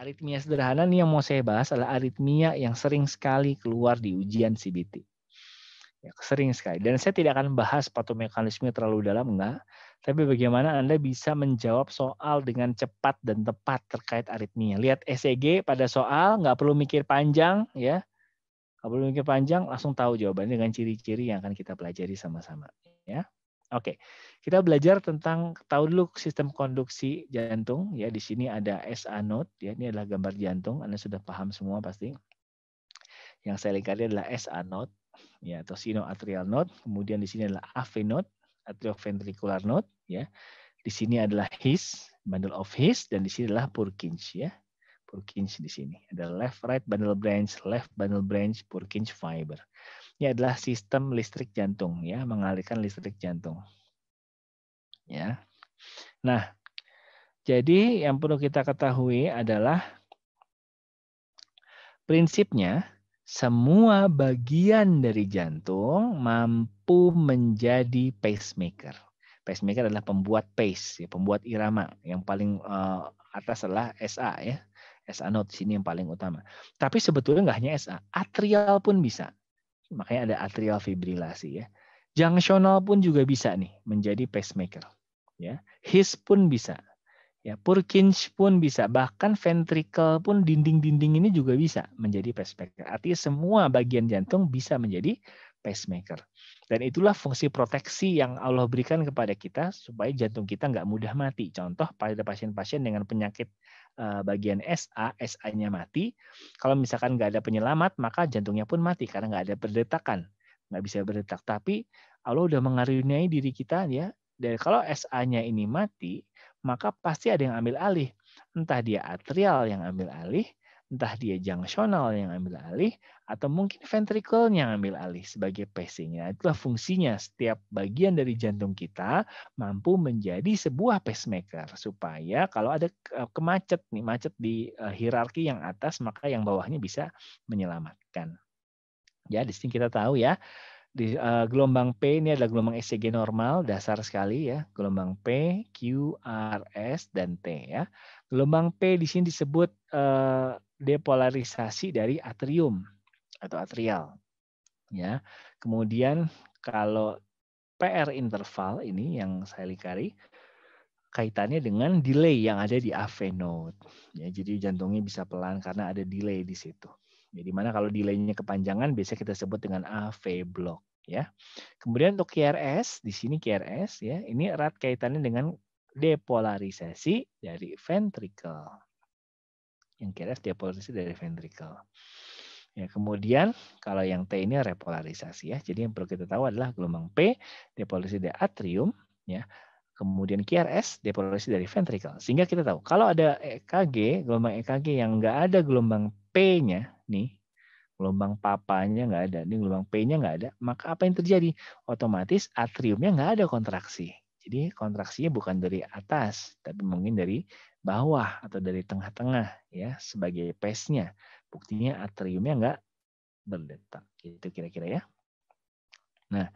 Aritmia sederhana nih yang mau saya bahas adalah aritmia yang sering sekali keluar di ujian CBT. Ya, sering sekali. Dan saya tidak akan bahas patuh mekanisme terlalu dalam, enggak. Tapi bagaimana Anda bisa menjawab soal dengan cepat dan tepat terkait aritmia. Lihat SEG pada soal, nggak perlu mikir panjang, ya. Nggak perlu mikir panjang, langsung tahu jawabannya dengan ciri-ciri yang akan kita pelajari sama-sama. Ya. Oke, kita belajar tentang tahu dulu sistem konduksi jantung. Ya, di sini ada SA node. Ya, ini adalah gambar jantung. Anda sudah paham semua pasti. Yang saya lingkari adalah SA node, ya atau sinoatrial node. Kemudian di sini adalah AV node, atrioventricular node. Ya, di sini adalah His, bundle of His, dan di sini adalah Purkinje. Ya, Purkinje di sini ada left right bundle branch, left bundle branch, Purkinje fiber. Ini adalah sistem listrik jantung ya, mengalirkan listrik jantung. Ya. Nah, jadi yang perlu kita ketahui adalah prinsipnya semua bagian dari jantung mampu menjadi pacemaker. Pacemaker adalah pembuat pace, ya, pembuat irama. Yang paling uh, atas adalah SA ya. SA note sini yang paling utama. Tapi sebetulnya nggak hanya SA, atrial pun bisa makanya ada atrial fibrilasi ya. Junctional pun juga bisa nih menjadi pacemaker. Ya, His pun bisa. Ya, Purkinje pun bisa, bahkan ventricle pun dinding-dinding ini juga bisa menjadi pacemaker. Artinya semua bagian jantung bisa menjadi pacemaker. Dan itulah fungsi proteksi yang Allah berikan kepada kita supaya jantung kita nggak mudah mati. Contoh pada pasien-pasien dengan penyakit Eh, bagian SA, SA-nya mati. Kalau misalkan nggak ada penyelamat, maka jantungnya pun mati karena nggak ada berdetakan, nggak bisa berdetak. Tapi Allah udah mengaruniai diri kita ya. Dan kalau SA-nya ini mati, maka pasti ada yang ambil alih. Entah dia atrial yang ambil alih, entah dia junctional yang ambil alih atau mungkin ventricle yang ambil alih sebagai pacingnya. Itulah fungsinya setiap bagian dari jantung kita mampu menjadi sebuah pacemaker supaya kalau ada eh, kemacet nih macet di eh, hierarki yang atas maka yang bawahnya bisa menyelamatkan. Ya di sini kita tahu ya di eh, gelombang P ini adalah gelombang ECG normal dasar sekali ya gelombang P, Q, R, S dan T ya gelombang P di sini disebut depolarisasi dari atrium atau atrial. Ya. Kemudian kalau PR interval ini yang saya lingkari kaitannya dengan delay yang ada di AV node. Ya, jadi jantungnya bisa pelan karena ada delay di situ. Jadi ya, mana kalau delaynya kepanjangan biasanya kita sebut dengan AV block ya. Kemudian untuk QRS di sini QRS ya, ini erat kaitannya dengan depolarisasi dari ventricle yang kira setiap posisi dari ventrikel. Ya, kemudian kalau yang T ini repolarisasi ya. Jadi yang perlu kita tahu adalah gelombang P depolarisasi dari atrium ya. Kemudian QRS depolarisasi dari ventrikel. Sehingga kita tahu kalau ada EKG, gelombang EKG yang enggak ada gelombang P-nya nih, gelombang papanya enggak ada, nih gelombang P-nya enggak ada, maka apa yang terjadi? Otomatis atriumnya enggak ada kontraksi. Jadi kontraksinya bukan dari atas, tapi mungkin dari bawah atau dari tengah-tengah ya sebagai pace-nya. Buktinya atriumnya enggak berdetak. Gitu kira-kira ya. Nah,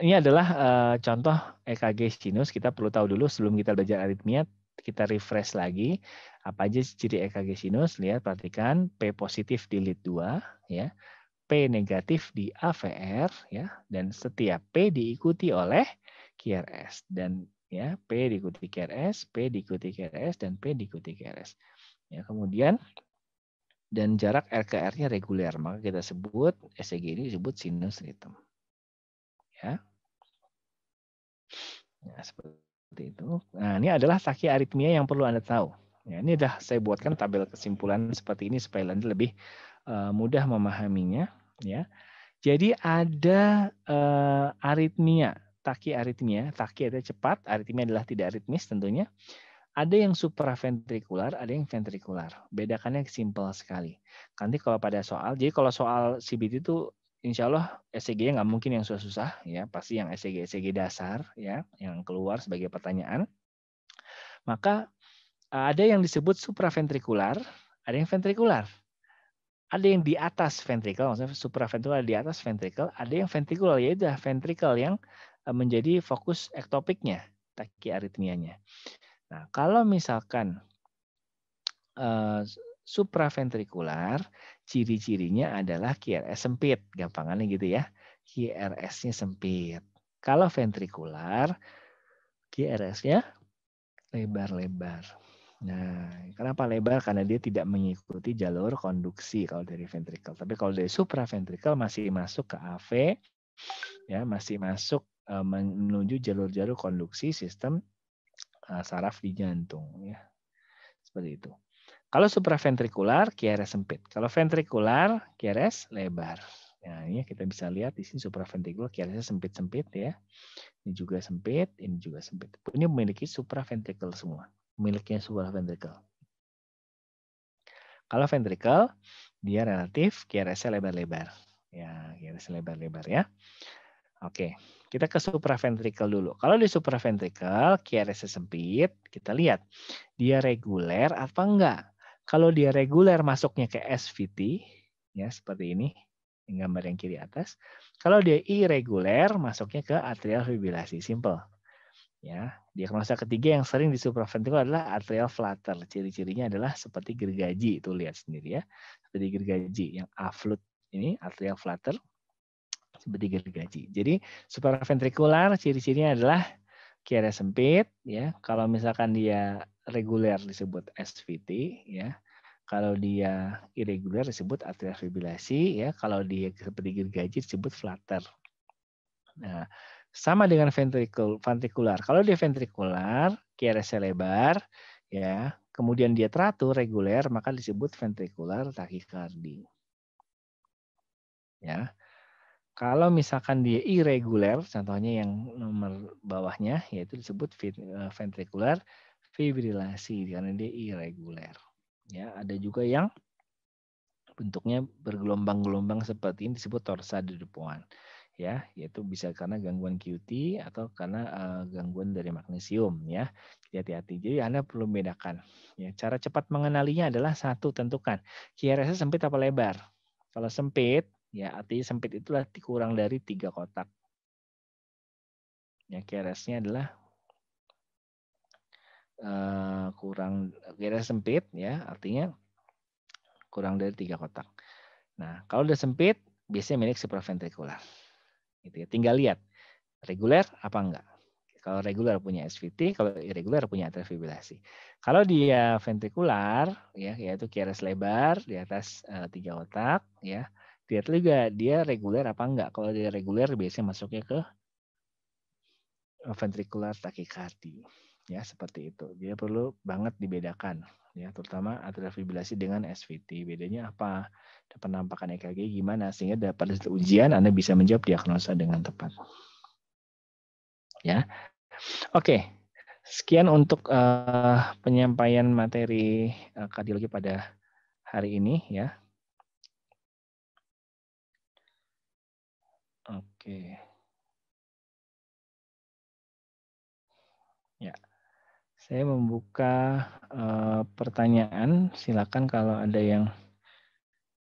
ini adalah eh, contoh EKG sinus. Kita perlu tahu dulu sebelum kita belajar aritmia, kita refresh lagi apa aja ciri EKG sinus. Lihat, perhatikan P positif di lead 2, ya. P negatif di AVR, ya. Dan setiap P diikuti oleh QRS. Dan ya P diikuti KRS, P diikuti KRS, dan P diikuti KRS. Ya, kemudian dan jarak R ke R-nya reguler, maka kita sebut SEG ini disebut sinus ritme. Ya. Nah, seperti itu. Nah, ini adalah saki aritmia yang perlu Anda tahu. Ya, ini sudah saya buatkan tabel kesimpulan seperti ini supaya Anda lebih uh, mudah memahaminya, ya. Jadi ada uh, aritmia aritmia Taki itu cepat, aritmia adalah tidak aritmis tentunya. Ada yang supraventrikular, ada yang ventrikular. Bedakannya simpel sekali. Nanti kalau pada soal, jadi kalau soal CBT itu insya Allah e nya nggak mungkin yang susah-susah ya, pasti yang scg e scg e dasar ya, yang keluar sebagai pertanyaan. Maka eh, ada yang disebut supraventrikular, ada yang ventrikular. Ada yang di atas ventrikel, maksudnya supraventrikular di atas ventrikel, ada yang ventrikular yaitu ventrikel yang Eh, menjadi fokus ektopiknya, takiaritmianya. Nah, kalau misalkan uh, supraventrikular, ciri-cirinya adalah QRS sempit, gampangannya gitu ya. QRS-nya sempit. Kalau ventrikular, QRS-nya lebar-lebar. Nah, kenapa lebar? Karena dia tidak mengikuti jalur konduksi kalau dari ventrikel. Tapi kalau dari supraventrikel masih masuk ke AV, ya masih masuk Eh, menuju jalur-jalur konduksi sistem eh, saraf di jantung ya. Seperti itu. Kalau supraventrikular, QRS sempit. Kalau ventrikular, QRS lebar. Nah, ini kita bisa lihat di sini supraventrikular QRS sempit-sempit ya. Ini juga sempit, ini juga sempit. Ini memiliki supraventrikel semua. Miliknya supraventrikel. Kalau ventrikel, dia relatif QRS lebar-lebar. Ya, QRS lebar-lebar ya. Oke. Kita ke supraventrikel dulu. Kalau di supraventrikel, QRS sempit, kita lihat dia reguler apa enggak. Kalau dia reguler masuknya ke SVT, ya seperti ini, gambar yang kiri atas. Kalau dia irregular masuknya ke atrial fibrilasi simple. Ya, diagnosa ketiga yang sering di supraventrikel adalah atrial flutter. Ciri-cirinya adalah seperti gergaji, itu lihat sendiri ya. Seperti gergaji yang aflut ini atrial flutter seperti gaji. Jadi supraventrikular ciri-cirinya adalah kiri sempit ya. Kalau misalkan dia reguler disebut SVT ya. Kalau dia irregular disebut atrial fibrilasi ya. Kalau dia seperti gaji disebut flutter. Nah, sama dengan ventrikul, ventrikular. Kalau dia ventrikular, QRS lebar, ya, kemudian dia teratur reguler, maka disebut ventrikular takikardi. Ya. Kalau misalkan dia irregular, contohnya yang nomor bawahnya yaitu disebut e, ventricular fibrilasi karena dia irregular. Ya, ada juga yang bentuknya bergelombang-gelombang seperti ini disebut torsade de Pointes ya yaitu bisa karena gangguan QT atau karena uh, gangguan dari magnesium ya hati-hati jadi anda perlu bedakan ya cara cepat mengenalinya adalah satu tentukan QRS sempit apa lebar kalau sempit Ya, artinya sempit itulah dikurang dari tiga kotak. Ya, keresnya adalah uh, kurang keres sempit ya, artinya kurang dari tiga kotak. Nah, kalau udah sempit, biasanya milik supraventrikular. Gitu ya. Tinggal lihat reguler apa enggak. Kalau reguler punya SVT, kalau irregular punya atrial fibrilasi. Kalau dia ventrikular, ya yaitu QRS lebar di atas eh, tiga uh, otak, ya Lihat juga dia reguler apa enggak. Kalau dia reguler biasanya masuknya ke ventricular tachycardi Ya, seperti itu. dia perlu banget dibedakan ya, terutama atrial fibrilasi dengan SVT. Bedanya apa? Penampakan EKG gimana sehingga dapat hasil ujian Anda bisa menjawab diagnosa dengan tepat. Ya. Oke. Sekian untuk uh, penyampaian materi uh, kardiologi pada hari ini ya. Oke. Ya. Saya membuka uh, pertanyaan. Silakan kalau ada yang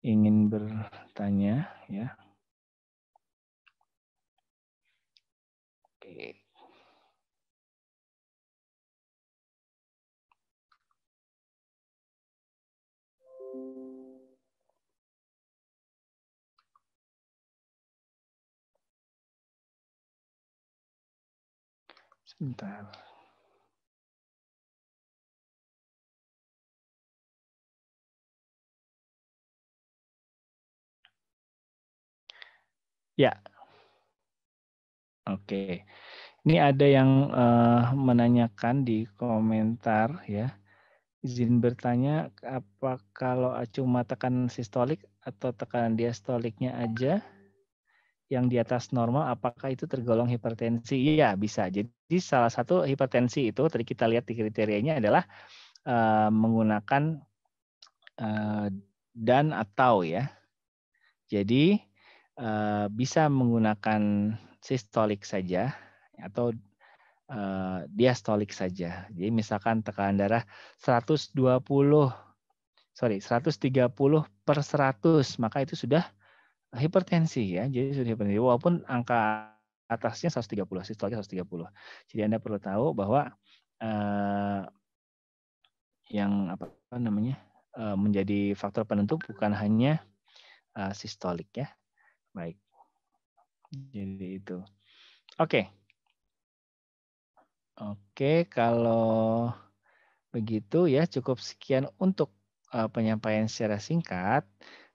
ingin bertanya ya. Oke. Thank you. Bentar. Ya. Oke. Ini ada yang uh, menanyakan di komentar ya. Izin bertanya apa kalau cuma tekan sistolik atau tekanan diastoliknya aja? yang di atas normal apakah itu tergolong hipertensi? Iya, bisa. Jadi salah satu hipertensi itu tadi kita lihat di kriterianya adalah uh, menggunakan uh, dan atau ya. Jadi uh, bisa menggunakan sistolik saja atau diastolik saja. Jadi misalkan tekanan darah 120 sorry 130 per 100 maka itu sudah hipertensi ya. Jadi sudah hipertensi walaupun angka atasnya 130, sistolnya 130. Jadi Anda perlu tahu bahwa eh, yang apa namanya? Eh, menjadi faktor penentu bukan hanya eh, sistolik ya. Baik. Jadi itu. Oke. Okay. Oke, okay, kalau begitu ya cukup sekian untuk eh, penyampaian secara singkat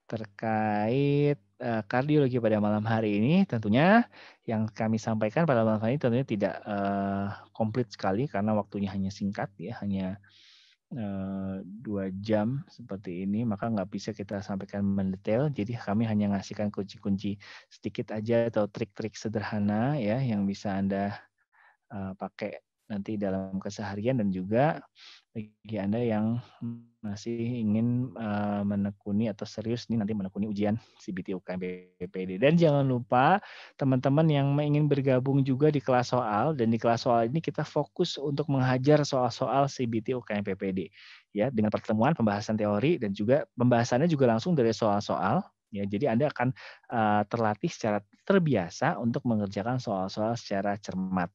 terkait Eh, kardiologi pada malam hari ini tentunya yang kami sampaikan pada malam hari ini tentunya tidak uh, komplit sekali karena waktunya hanya singkat ya hanya eh, dua jam seperti ini maka nggak bisa kita sampaikan mendetail jadi kami hanya ngasihkan kunci-kunci sedikit aja atau trik-trik sederhana ya yang bisa anda uh, pakai nanti dalam keseharian dan juga bagi Anda yang masih ingin eh, menekuni atau serius nih nanti menekuni ujian CBT UKM BPD. Dan jangan lupa teman-teman yang ingin bergabung juga di kelas soal dan di kelas soal ini kita fokus untuk menghajar soal-soal CBT UKM PPD ya dengan pertemuan pembahasan teori dan juga pembahasannya juga langsung dari soal-soal ya jadi anda akan eh, terlatih secara terbiasa untuk mengerjakan soal-soal secara cermat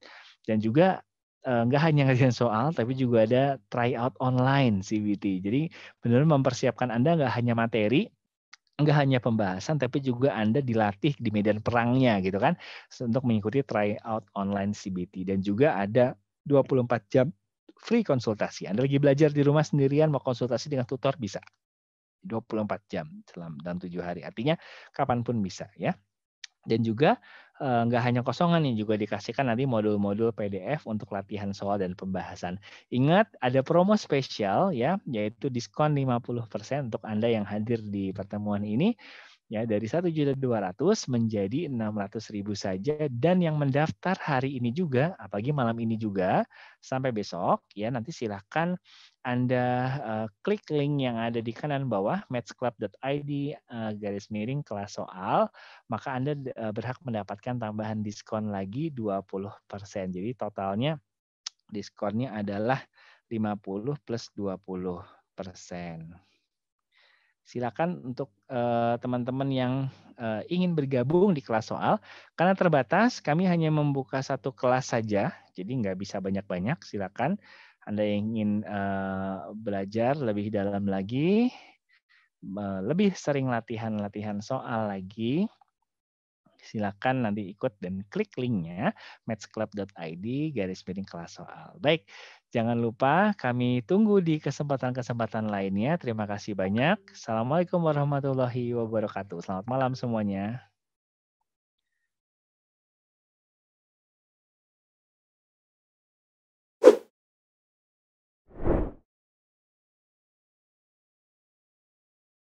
dan juga nggak hanya ngerjain soal tapi juga ada try out online CBT. Jadi benar mempersiapkan Anda nggak hanya materi, nggak hanya pembahasan tapi juga Anda dilatih di medan perangnya gitu kan untuk mengikuti try out online CBT dan juga ada 24 jam free konsultasi. Anda lagi belajar di rumah sendirian mau konsultasi dengan tutor bisa. 24 jam dalam tujuh hari. Artinya kapanpun bisa ya. Dan juga Eh, nggak hanya kosongan nih juga dikasihkan nanti modul-modul PDF untuk latihan soal dan pembahasan. Ingat ada promo spesial ya yaitu diskon 50% untuk Anda yang hadir di pertemuan ini ya dari 1.200 menjadi 600.000 saja dan yang mendaftar hari ini juga apalagi malam ini juga sampai besok ya nanti silahkan anda uh, klik link yang ada di kanan bawah matchclub.id uh, garis miring kelas soal, maka Anda uh, berhak mendapatkan tambahan diskon lagi 20%. Jadi totalnya diskonnya adalah 50 plus 20%. Silakan untuk teman-teman uh, yang uh, ingin bergabung di kelas soal, karena terbatas kami hanya membuka satu kelas saja, jadi nggak bisa banyak-banyak, silakan anda yang ingin eh, belajar lebih dalam lagi, eh, lebih sering latihan-latihan soal lagi, silakan nanti ikut dan klik linknya matchclub.id garis miring kelas soal. Baik, jangan lupa kami tunggu di kesempatan-kesempatan lainnya. Terima kasih banyak. Assalamualaikum warahmatullahi wabarakatuh. Selamat malam semuanya.